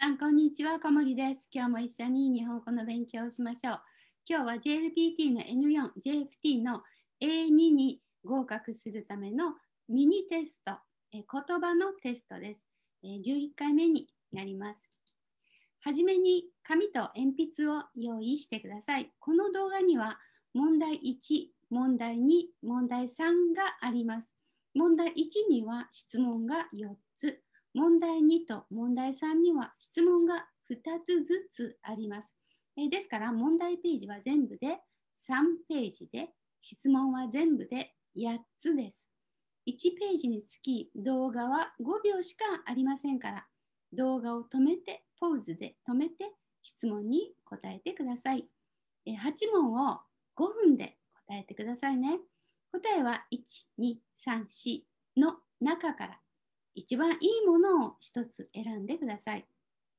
さん、こんにちは。小森です。今日も一緒に日本語の勉強をしましょう。今日は JLPT の N4、JFT の A2 に合格するためのミニテスト、え言葉のテストです、え11回目になります。はじめに紙と鉛筆を用意してください。この動画には問題1、問題2、問題3があります。問題1には質問が4つ。問題2と問題3には質問が2つずつあります。えですから問題ページは全部で3ページで質問は全部で8つです。1ページにつき動画は5秒しかありませんから動画を止めてポーズで止めて質問に答えてください。8問を5分で答えてくださいね。答えは1、2、3、4の中から一番いいものを一つ選んでください。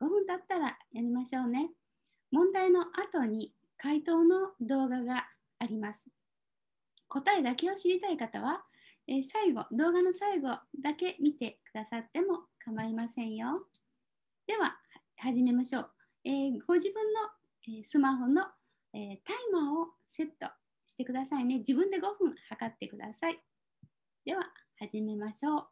5分経ったらやりましょうね。問題の後に回答の動画があります。答えだけを知りたい方は、えー、最後、動画の最後だけ見てくださっても構いませんよ。では、始めましょう。えー、ご自分の、えー、スマホの、えタイマーをセットしてくださいね。自分で5分測ってください。では、始めましょう。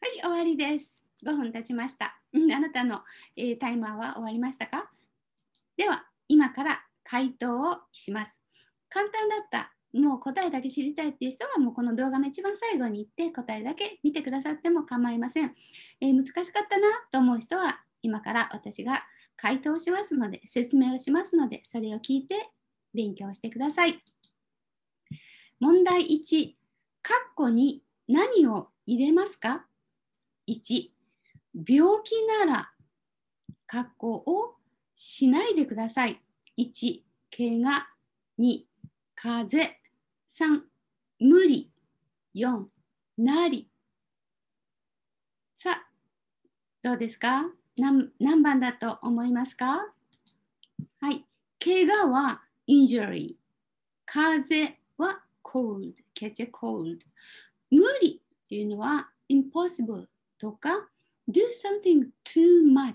はい、終わりです。5分経ちました。うん、あなたの、えー、タイマーは終わりましたかでは、今から回答をします。簡単だった、もう答えだけ知りたいっていう人は、もうこの動画の一番最後に行って答えだけ見てくださっても構いません。えー、難しかったなと思う人は、今から私が回答しますので、説明をしますので、それを聞いて勉強してください。問題1、カッコに何を入れますか1病気なら格好をしないでください。1怪我2風邪3無理4なりさあどうですか何何番だと思いますかはい。怪我は injury。風邪は cold。catch a cold。無理っていうのは impossible。とか do something too much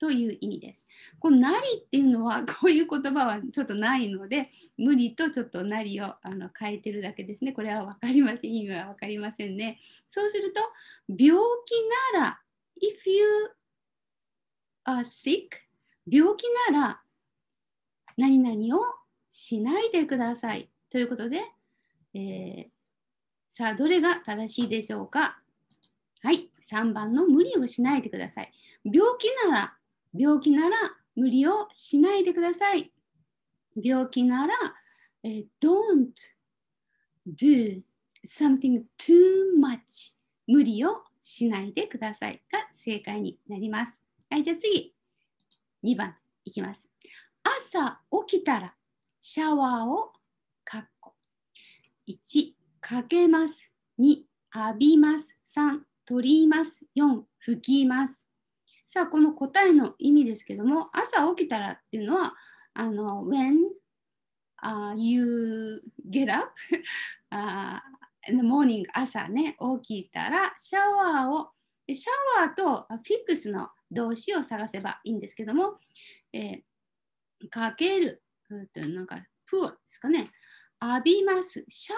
という意味です。このなりっていうのは こういう言葉はちょっとないので無理とちょっとなりをあの変えてるだけですね。これは分かりません。意味は分かりませんね。そうすると病気なら if you are sick 病気なら何々をしないでくださいということで、えー、さあどれが正しいでしょうかはい、3番の無理をしないでください。病気なら、病気なら無理をしないでください。病気なら、えー、don't do something too much 無理をしないでくださいが正解になります。はい、じゃあ次、2番いきます。朝起きたらシャワーをかっこ1、かけます。2、浴びます。3、取ります。4、吹きます。さあ、この答えの意味ですけども、朝起きたらっていうのは、あの、when、uh, you get up、uh, in the morning 朝ね、起きたらシャワーを、シャワーとフィックスの動詞を探せばいいんですけども、えー、かける、なんか、プールですかね、浴びます。シャ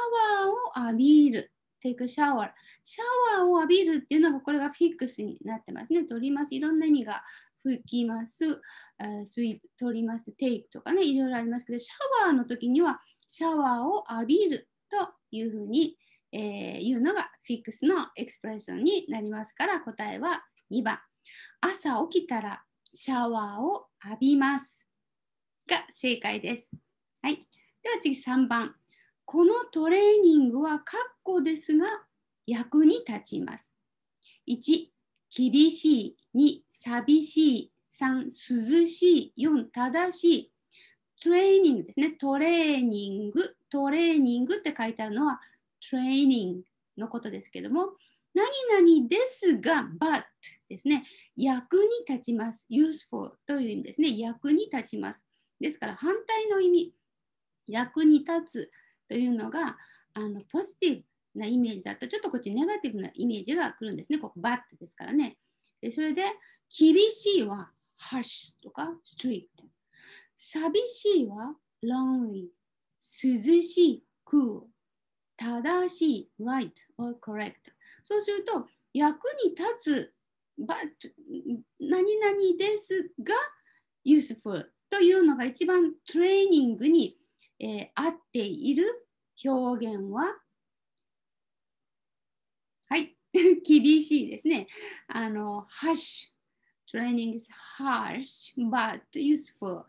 ワーを浴びる。take a shower。シャワーを浴びるっていうのが、これがフィックスになってますね。取ります。いろんな意味が拭きます。sweep、取ります。take とかね、いろいろありますけど、シャワーの時には、シャワーを浴びるというふうに、えー、言うのがフィックスのエクスプレッションになりますから、答えは2番。朝起きたらシャワーを浴びます。が正解です。はい。では次3番。このトレーニングは括弧ですが役に立ちます。1、厳しい、2、寂しい、3、涼しい、4、正しい。トレーニングですね。トレーニング、トレーニングって書いてあるのはトレーニングのことですけども、何々ですが、but ですね。役に立ちます。useful という意味ですね。役に立ちます。ですから反対の意味、役に立つ、というのがあのポジティブなイメージだとちょっとこっちネガティブなイメージが来るんですねここバッてですからねでそれで厳しいはハッシュとかストリート寂しいはロンリー涼しいクール正しい right or correct そうすると役に立つ but 何々ですが useful というのが一番トレーニングに、えー、合っている表現ははい、厳しいですね。あの、harsh training is harsh but useful、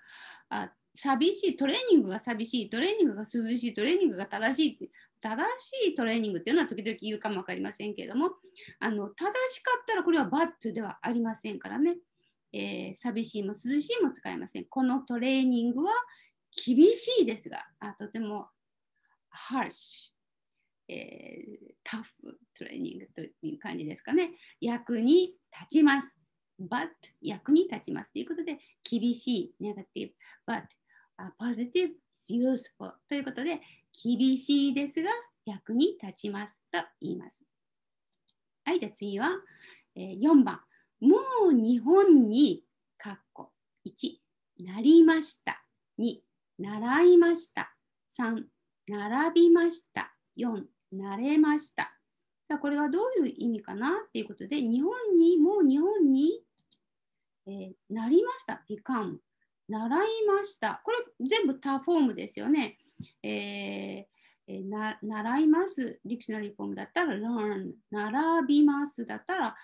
寂しい、トレーニングが寂しい、トレーニングが涼しい、トレーニングが正しいって、正しいトレーニングっていうのは時々言うかも分かりませんけれども、あの正しかったらこれはバッドではありませんからね、えー、寂しいも涼しいも使えません。このトレーニングは厳しいですが、あとても harsh、えー、tough トレーニングという感じですかね。役に立ちます。but 役に立ちますということで、厳しい、ネガティブ、but、positive, useful ということで、厳しいですが役に立ちますと言います。はい、じゃあ次は、えー、4番。もう日本に、かっこ1、なりました。2、習いました。3、並びました。4、慣れました。さあ、これはどういう意味かなっていうことで、日本に、もう日本に、えー、なりました。ビカム。習いました。これ全部タフォームですよね。えー、な習います。ディクショナリーフォームだったら learn。並びますだったら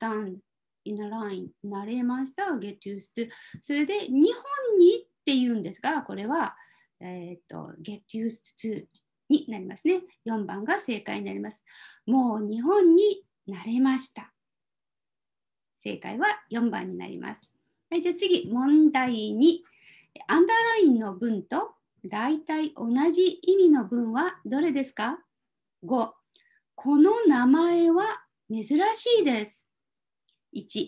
stand in a line。慣れました。get used to。それで日本にっていうんですが、これは、えーと、get used to になりますね。4番が正解になります。もう日本になれました。正解は4番になります。はい、じゃあ次、問題2。アンダーラインの文と大体同じ意味の文はどれですか ?5、この名前は珍しいです。1、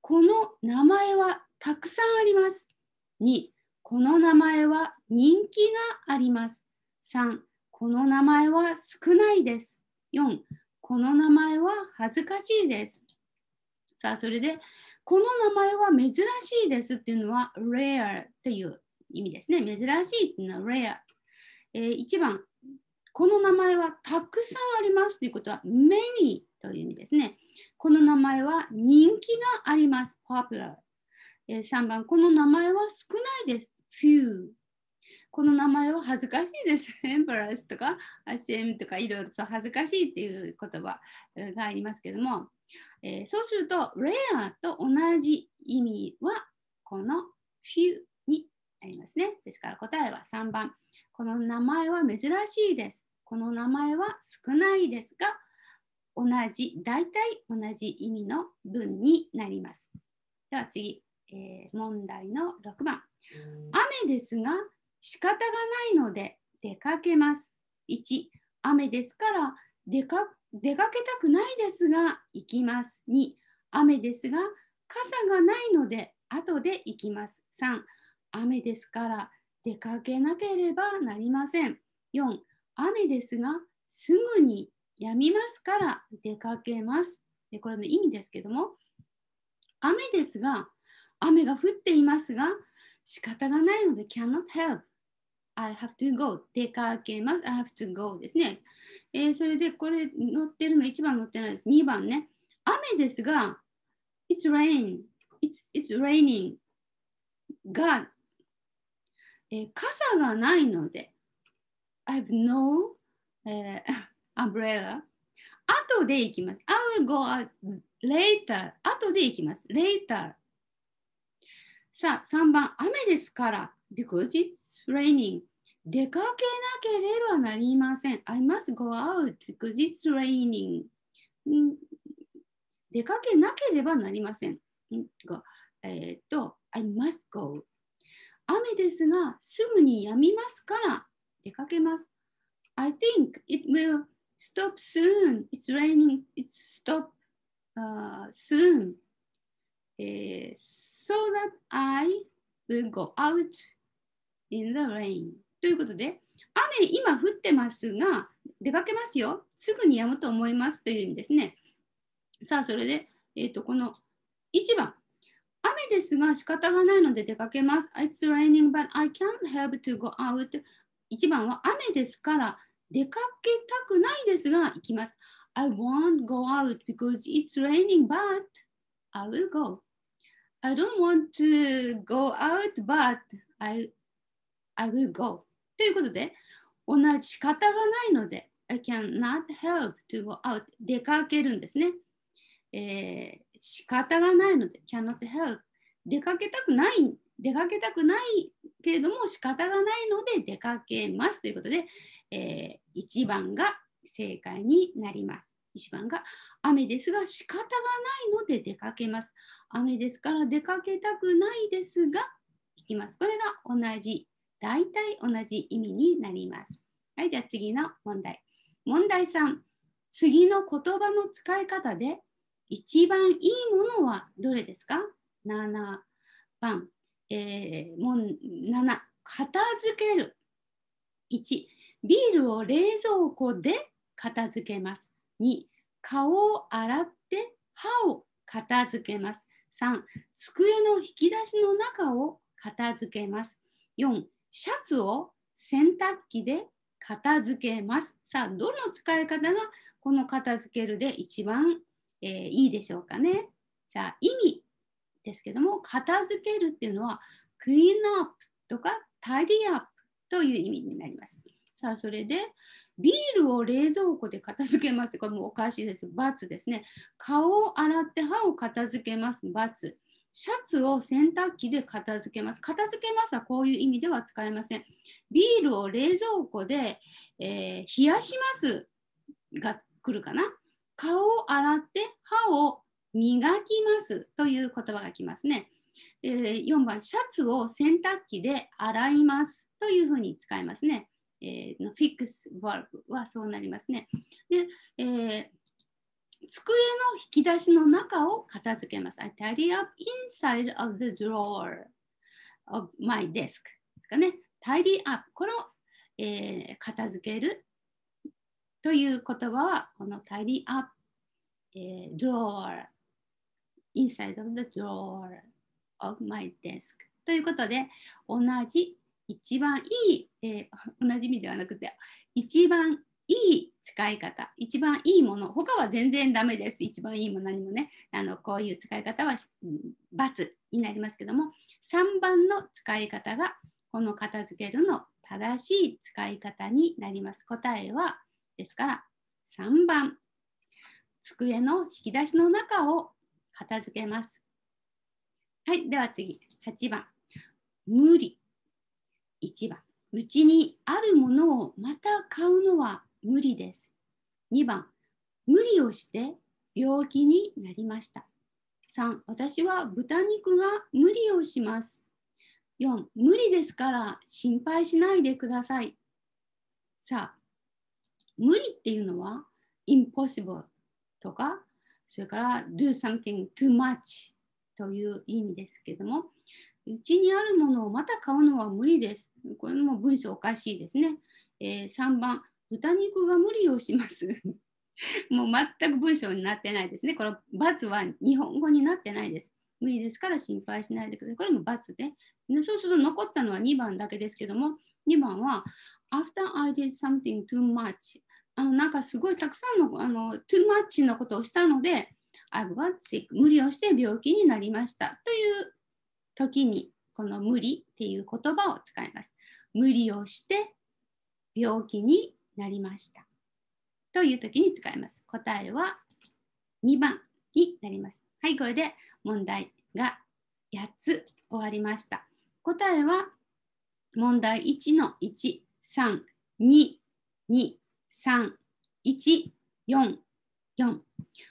この名前はたくさんあります。2、この名前は人気があります。3、この名前は少ないです。4、この名前は恥ずかしいです。さあ、それで、この名前は珍しいですっていうのは rare という意味ですね。珍しいっていうのは rare。えー、1番、この名前はたくさんありますということは many という意味ですね。この名前は人気があります。popular。えー、3番、この名前は少ないです。few この名前は恥ずかしいです。エンバラスとかア s エム m とかいろいろと恥ずかしいっていう言葉がありますけども、えー、そうするとレアと同じ意味はこの few になりますね。ですから答えは3番。この名前は珍しいです。この名前は少ないですが、同じ、大体同じ意味の文になります。では次、えー、問題の6番。雨ですが仕方がないので出かけます。1、雨ですから出か出かけたくないですが行きます。2、雨ですが傘がないので後で行きます。3、雨ですから出かけなければなりません。4、雨ですがすぐにやみますから出かけます。でこれの意味ですけども、雨ですが、雨が降っていますが、仕方がないので cannot help I have to go 出かけます I have to go ですね、えー、それでこれ乗ってるの1番乗ってないです2番ね雨ですが It's rain It's, it's raining が、えー、傘がないので I have no、えー、umbrella 後で行きます I will go out later 後で行きます later さあ、3番、雨ですから、because it's raining. 出かけなければなりません。I must go out because it's raining. 出かけなければなりません。えー、っと、I must go. 雨ですが、すぐにやみますから出かけます。I think it will stop soon. It's raining. It's stop、uh, soon. えー so that I will go out in the rain ということで雨今降ってますが出かけますよすぐに止むと思いますという意味ですねさあそれで、えーと、とこの1番雨ですが仕方がないので出かけます It's raining but I can't help to go out 1番は雨ですから出かけたくないですが行きます I won't go out because it's raining but I will go I don't want to go out, but I, I will go. ということで、同じ仕方がないので、I cannot help to go out. 出かけるんですね。えー、仕方がないので、cannot help。出かけたくない、出かけたくないけれども仕方がないので出かけますということで、えー、1番が正解になります。1番が雨ですが仕方がないので出かけます。雨ですから出かけたくないですが、聞きます。これが同じ、大体同じ意味になります。はい、じゃあ次の問題。問題3、次の言葉の使い方で一番いいものはどれですか ?7 番、えー、もん、7、片付ける。1、ビールを冷蔵庫で片付けます。2、顔を洗って歯を片付けます。3机の引き出しの中を片付けます4シャツを洗濯機で片付けますさあどの使い方がこの片付けるで一番、えー、いいでしょうかねさあ意味ですけども片付けるっていうのはクリーンアップとかタディアップという意味になりますさあそれでビールを冷蔵庫で片付けます。これもおかしいです。×ですね。顔を洗って歯を片付けます。×。シャツを洗濯機で片付けます。片付けますはこういう意味では使えません。ビールを冷蔵庫で、えー、冷やしますが来るかな。顔を洗って歯を磨きますという言葉が来ますね。えー、4番、シャツを洗濯機で洗いますというふうに使いますね。のフィックスバルブはそうなりますね。で、えー、机の引き出しの中を片付けます。I tidy up inside of the drawer of my desk ですかね。tidy up この、えー、片付けるという言葉はこの tidy up、えー、drawer inside of the drawer of my desk ということで同じ一番いい、えー、同じ意味ではなくて一番いい使い方一番いいもの他は全然ダメです一番いいも何もねあのこういう使い方は×になりますけども3番の使い方がこの片付けるの正しい使い方になります答えはですから3番机の引き出しの中を片付けますはいでは次8番無理1番、うちにあるものをまた買うのは無理です。2番、無理をして病気になりました。3、私は豚肉が無理をします。4、無理ですから心配しないでください。さあ、無理っていうのは impossible とか、それから do something too much という意味ですけども、うちにあるものをまた買うのは無理です。これも文章おかしいですね。えー、3番、豚肉が無理をします。もう全く文章になってないですね。この×は日本語になってないです。無理ですから心配しないでください。これも×で、でそうすると残ったのは2番だけですけども、2番は After I did something too much あのなんかすごいたくさんのあの too much のことをしたので I've got sick 無理をして病気になりましたという時にこの無理っていう言葉を使います。無理をして病気になりました。という時に使います。答えは2番になります。はい、これで問題が8つ終わりました。答えは問題1の1、3、2、2、3、1、4、4。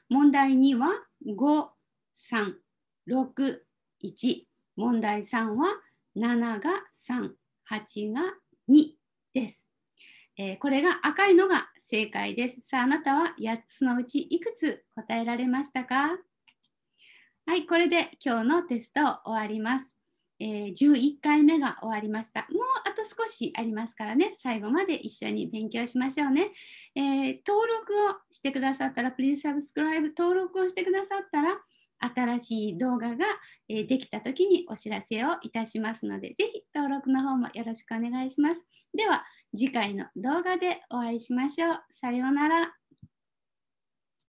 問題2は5、3、6、1。問題3は7が3、8が2です。えー、これが赤いのが正解です。さあ、あなたは8つのうちいくつ答えられましたかはい、これで今日のテスト終わります。えー、11回目が終わりました。もうあと少しありますからね、最後まで一緒に勉強しましょうね。えー、登録をしてくださったら、プリンサブスクライブ登録をしてくださったら、新しい動画が、えできた時にお知らせをいたしますので、ぜひ登録の方もよろしくお願いします。では、次回の動画でお会いしましょう。さようなら。